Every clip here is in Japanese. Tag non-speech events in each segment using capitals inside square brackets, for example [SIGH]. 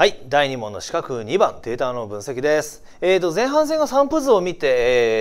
はい、第2問の四角2番データの分析です。えーと、前半戦が散布図を見て、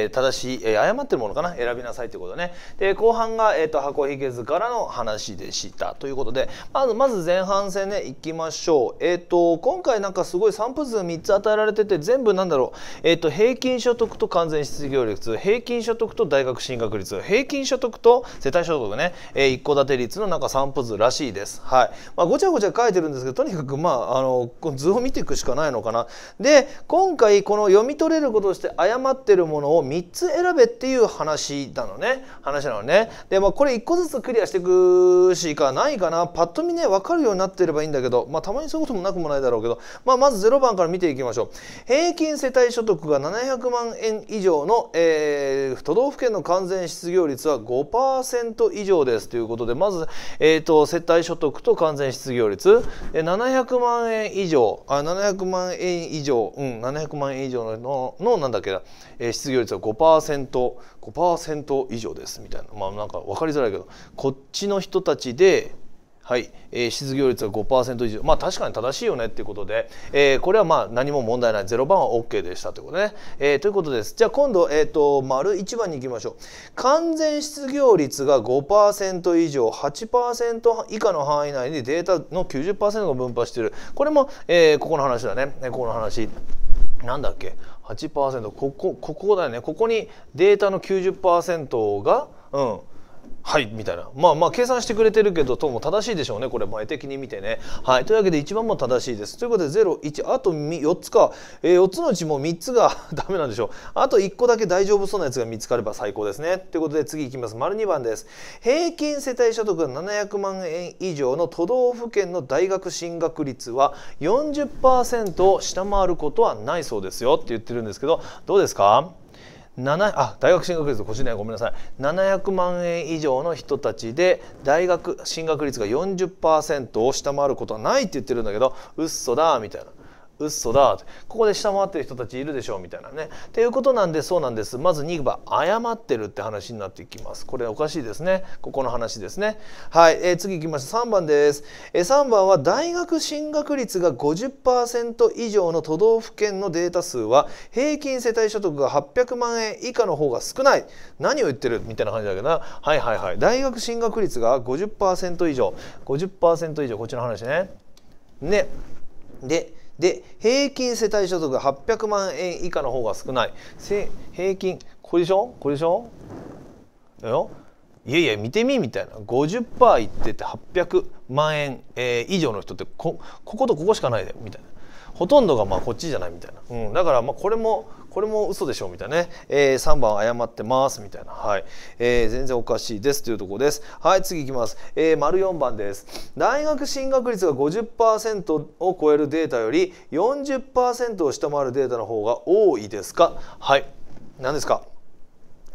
えー、正しい、えー、誤ってるものかな選びなさいということね。で後半が、えーと、箱ひげ図からの話でしたということでまずまず前半戦ね行きましょう。えーと、今回なんかすごい散布図3つ与えられてて全部なんだろう、えー、と平均所得と完全失業率平均所得と大学進学率平均所得と世帯所得ね、えー、一戸建て率のなんか散布図らしいです。はいまあ、ごちゃごちゃ書いてるんですけどとにかくまああのこの図を見ていくしかないのかな。で今回この読み取れることとして誤ってるものを3つ選べっていう話なのね話なのね。でまあこれ1個ずつクリアしていくしかないかなパッと見ね分かるようになってればいいんだけど、まあ、たまにそういうこともなくもないだろうけど、まあ、まず0番から見ていきましょう。平均世帯所得が700万円以上の、えー、都道府県の完全失業率は5%以上ですということでまず、えーと、世帯所得と完全失業率700万円以上上あ700万円以上、うん、700万円以上ののなんだっけな、えー、失業率は 5%5% 以上ですみたいなまあなんか分かりづらいけどこっちの人たちではい、えー、失業率は5%以上、まあ、確かに正しいよねっていうことで、えー、これはまあ何も問題ない、0番は OK でしたということね。えー、ということです。じゃあ今度、えーと、丸1番に行きましょう。完全失業率が5%以上、8%以下の範囲内にデータの90%が分配している。これも、えー、ここの話だね。ここの話。なんだっけ8%ここここだよねここにデータの90%がうんはいみたいなまあまあ計算してくれてるけどとも正しいでしょうねこれ、前的に見てねはいというわけで1番も正しいですということで01あと4つか、えー、4つのうちも3つが [LAUGHS] ダメなんでしょうあと1個だけ大丈夫そうなやつが見つかれば最高ですねということで次いきます丸2番です平均世帯所得700万円以上の都道府県の大学進学率は40%を下回ることはないそうですよって言ってるんですけどどうですか7あ大学進学率腰ねごめんなさい700万円以上の人たちで大学進学率が40%を下回ることはないって言ってるんだけどうっそだみたいな嘘だここで下回ってる人たちいるでしょうみたいなね。っていうことなんでそうなんですまず2番謝ってるって話になってきますこれおかしいですねここの話ですねはい、えー、次いきましょう3番です、えー、3番は大学進学率が50%以上の都道府県のデータ数は平均世帯所得が800万円以下の方が少ない何を言ってるみたいな感じだけどなはいはいはい大学進学率が50%以上50%以上こっちの話ねねでで平均世帯所得800万円以下の方が少ない平均これでしょこれでしょいやいや見てみみたいな50%いってて800万円、えー、以上の人ってこことここしかないでみたいなほとんどがまあこっちじゃないみたいな、うん、だからまあこれもこれも嘘でしょみたいなね、えー、3番誤ってますみたいな、はいえー、全然おかしいですというところですはい次いきます、えー、丸4番です大学進学率が50%を超えるデータより40%を下回るデータの方が多いですかはい何ですか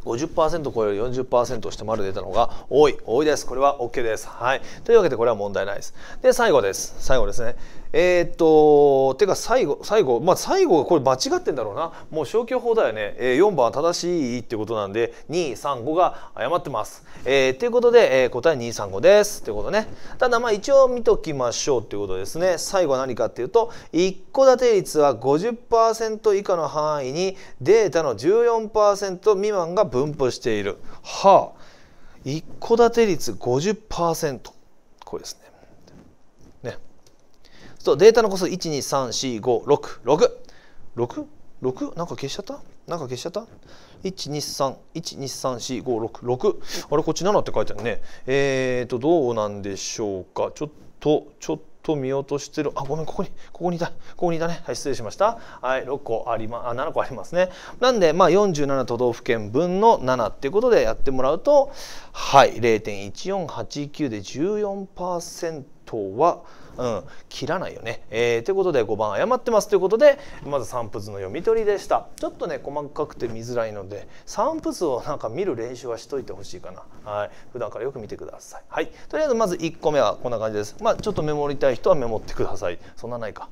50%超える40%を下回るデータの方が多い多いですこれは OK ですはいというわけでこれは問題ないですで最後です最後ですねえー、っとてか最後最後まあ最後これ間違ってんだろうなもう消去法だよね、えー、4番正しいってことなんで235が誤ってます。えー、ということで、えー、答え235ですってことねただまあ一応見ときましょうということですね最後は何かっていうと一戸建て率は50%以下の範囲にデータの14%未満が分布しているはあ一戸建て率50%これですねそうデータの個数1234566 6なんか消しちゃったなんか消しちゃった ?123123456 あれこっち7って書いてあるねえっ、ー、とどうなんでしょうかちょっとちょっと見落としてるあごめんここにここにいたここにいたねはい失礼しましたはい6個ありまあ7個ありますねなんでまあ47都道府県分の7っていうことでやってもらうとはい0.1489で14%はうん、切らないよね。えー、ということで5番誤ってますということでまず散布図の読み取りでしたちょっとね細かくて見づらいので散布図をなんか見る練習はしといてほしいかな、はい、普段からよく見てください。はい、とりあえずまず1個目はこんな感じです。まあ、ちょっとメモりたい人はメモってください。そんなないか。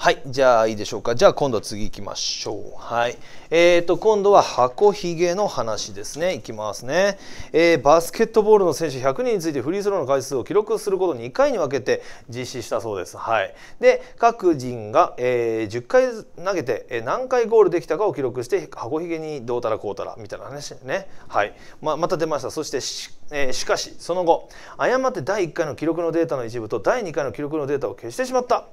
はい、じゃあいいでしょうか。じゃあ今度次行きましょう。はい。えっ、ー、と、今度は箱ひげの話ですね。いきますね、えー、バスケットボールの選手100人についてフリースローの回数を記録すること2回に分けて実施したそうです。はい。で、各人が、えー、10回投げて何回ゴールできたかを記録して、箱ひげにどうたらこうたらみたいな話ね。はい。まあ、また出ました。そしてし、えー、しかし、その後、誤って第1回の記録のデータの一部と第2回の記録のデータを消してしまった。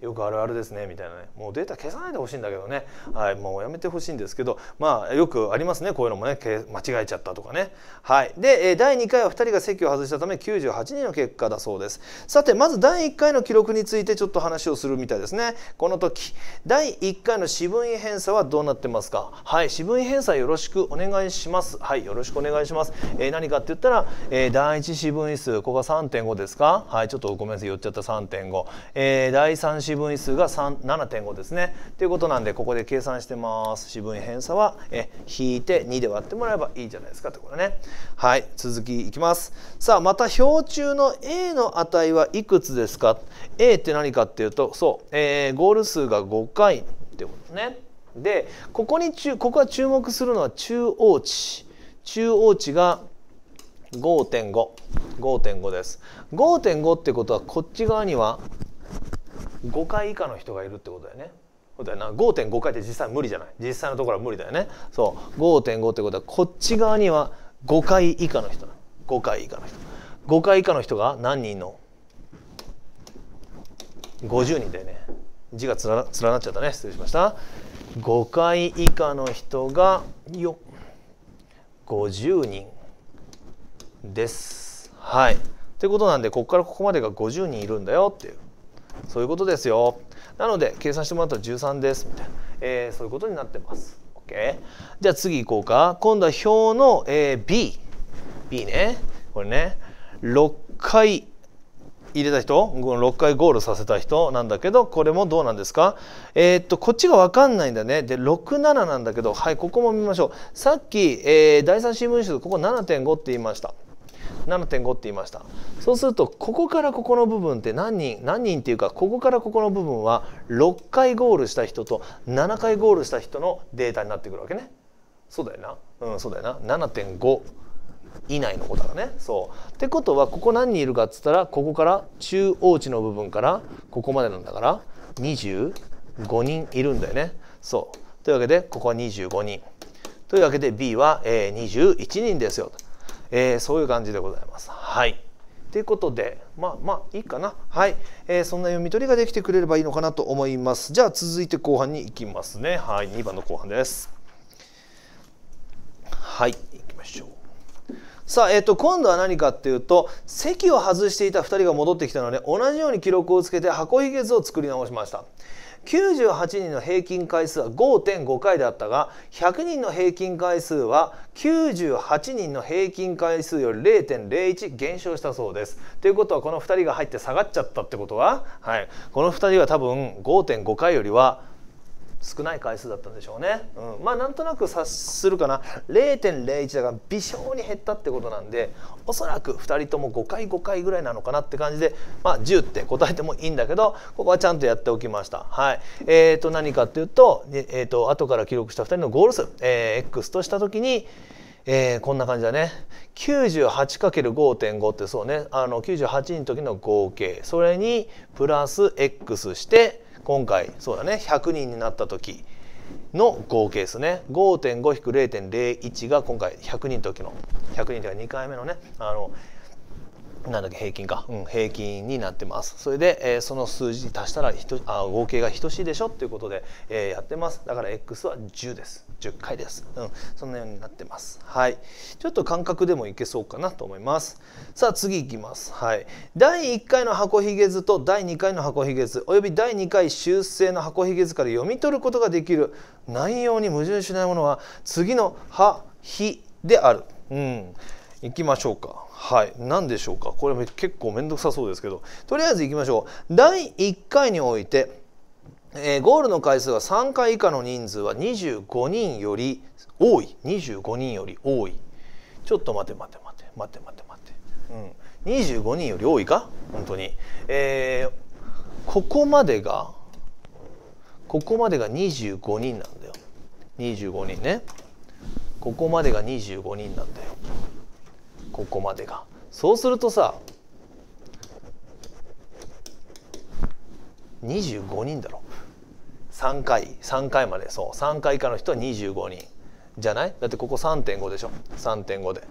よくあるあるですねみたいなねもうデータ消さないでほしいんだけどね、はい、もうやめてほしいんですけどまあよくありますねこういうのもね間違えちゃったとかねはいで第2回は2人が席を外したため98人の結果だそうですさてまず第1回の記録についてちょっと話をするみたいですねこの時第1回の四分位偏差はどうなってますかはい四分位偏差よろしくお願いしますはいよろしくお願いします、えー、何かって言ったら、えー、第1四分位数ここが3.5ですかはいちょっとごめんなさい言っちゃった3.5、えー、第3四分位数が7.5ですね。ということなんでここで計算してます。四分位偏差はえ引いて2で割ってもらえばいいじゃないですかってことね。はい続きいきます。さあまた表中の A の値はいくつですか ?A って何かっていうとそう、えー、ゴール数が5回ってことね。でここに注ここは注目するのは中央値。中央値が5.5。5.5です5.5ってことはこっち側には5回以下の人がいるってことだよね。だよな5.5回って実際無理じゃない実際のところは無理だよねそう5.5ってことはこっち側には5回以下の人5回以下の人5回以下の人が何人の50人だよね字がつら連なっちゃったね失礼しました5回以下の人がよ50人ですはいってことなんでここからここまでが50人いるんだよっていうそういうことですよなので計算してもらったら13ですみたいな、えー、そういうことになってます OK じゃあ次行こうか今度は表の、えー、B B ねこれね6回入れた人6回ゴールさせた人なんだけどこれもどうなんですかえー、っとこっちが分かんないんだねで67なんだけどはいここも見ましょうさっき、えー、第三新聞指でここ7.5って言いました7.5って言いましたそうするとここからここの部分って何人何人っていうかここからここの部分は6回ゴールした人と7回ゴールした人のデータになってくるわけねそうだよなうんそうだよな7.5以内の子だねそうってことはここ何人いるかっつったらここから中央値の部分からここまでなんだから25人いるんだよねそうというわけでここは25人というわけで B は21人ですよとえー、そういう感じでございます。はい。ということで、まあまあいいかな。はい、えー、そんな読み取りができてくれればいいのかなと思います。じゃあ続いて後半に行きますね。はい、2番の後半です。はい、行きましょう。さあ、えっ、ー、と、今度は何かっていうと、席を外していた2人が戻ってきたので、同じように記録をつけて箱ひげ図を作り直しました。98人の平均回数は5.5回だったが100人の平均回数は98人の平均回数より0.01減少したそうです。ということはこの2人が入って下がっちゃったってことは、はい、この2人は多分5.5回よりは少ない回数だったんでしょうね、うん、まあなんとなく察するかな0.01だから微小に減ったってことなんでおそらく2人とも5回5回ぐらいなのかなって感じで、まあ、10って答えてもいいんだけどここはちゃんとやっておきました。はいえー、と何かっていうと,、えー、と後から記録した2人のゴール数、えー、X とした時にえー、こんな感じだね 98×5.5 ってそうねあの98の時の合計それにプラス X して今回そうだね100人になった時の合計ですね5.5-0.01が今回100人の時の100人というか2回目のねあのなんだっけ平均か、うん、平均になってますそれで、えー、その数字に足したらあ合計が等しいでしょっていうことで、えー、やってますだから x は10です10回です、うん、そんなようになってますはいちょっと感覚でもいけそうかなと思いますさあ次いきますはい第1回の箱ひげ図と第2回の箱ひげ図および第2回修正の箱ひげ図から読み取ることができる内容に矛盾しないものは次の「は」「ひ」であるうん行きましょうか。はい。何でしょうか。これ結構面倒くさそうですけど、とりあえず行きましょう。第1回において、えー、ゴールの回数は3回以下の人数は25人より多い。25人より多い。ちょっと待て待て待て待て待て待て。うん。25人より多いか本当に。えー、ここまでが、ここまでが25人なんだよ。25人ね。ここまでが25人なんだよ。ここまでが。そうするとさ25人だろ3回3回までそう3回以下の人は25人じゃないだってここ3.5でしょ3.5で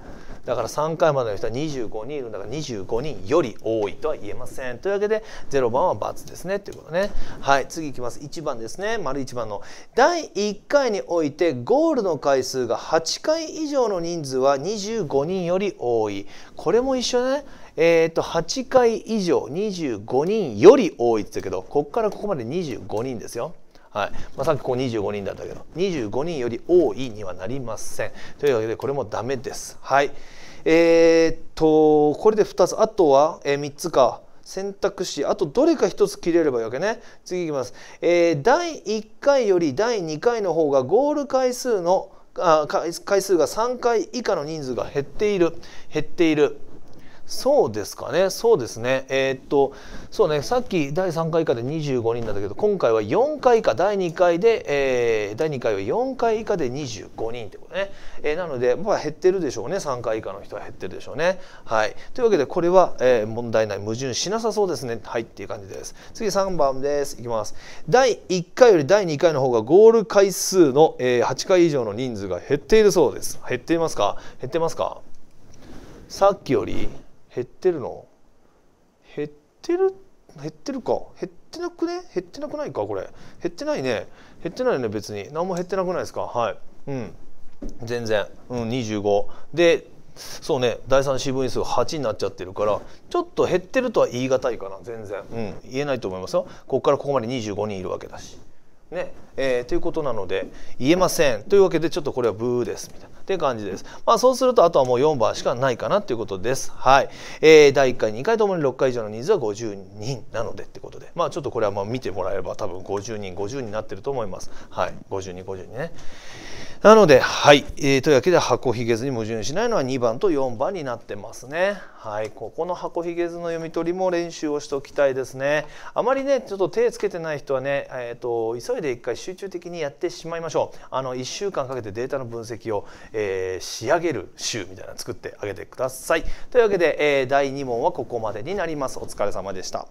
だから3回までの人は25人いるんだから25人より多いとは言えませんというわけで0番は×ですねということねはい次いきます1番ですね丸1番の第1回においてゴールの回数が8回以上の人数は25人より多いこれも一緒ねえーと、8回以上25人より多いって言ったけどここからここまで25人ですよ。はいまあ、さっきこう25人だったけど25人より多いにはなりませんというわけでこれもダメですはいえー、っとこれで2つあとは、えー、3つか選択肢あとどれか1つ切れればいいわけね次いきます、えー、第1回より第2回の方がゴール回数のあ回数が3回以下の人数が減っている減っているそうですかね、そうですね、えー、っと、そうね、さっき第3回以下で25人なんだけど、今回は4回以下、第2回で、えー、第2回は4回以下で25人ってことね、えー、なので、まあ、減ってるでしょうね、3回以下の人は減ってるでしょうね。はい、というわけで、これは、えー、問題ない、矛盾しなさそうですね、はいっていう感じです。次、3番です、いきます。第1回より第2回の方が、ゴール回数の、えー、8回以上の人数が減っているそうです。減っていますか減ってますかさっきより減ってるの減ってる減ってるか減ってなくね減ってなくないかこれ減ってないね減ってないね別に何も減ってなくないですかはいうん全然うん25でそうね第3四分位数8になっちゃってるからちょっと減ってるとは言い難いかな全然、うん、言えないと思いますよここからここまで25人いるわけだし。ねえー、ということなので言えませんというわけでちょっとこれはブーですみたいなって感じです。まあそうするとあとはもう4番しかないかなということです。はい、えー、第1回2回ともに6回以上の人数は50人なのでってことでまあちょっとこれはまあ見てもらえれば多分50人50になってると思います。はい50人50人ね。なのではい、えー、というわけで箱ひげずに矛盾しないのは2番と4番になってますね。はいここの箱ひげずの読み取りも練習をしておきたいですね。あまりねちょっと手つけてない人はねえっ、ー、と急い人で一回集中的にやってしまいましょうあの1週間かけてデータの分析を、えー、仕上げる週みたいなの作ってあげてくださいというわけで、えー、第2問はここまでになりますお疲れ様でした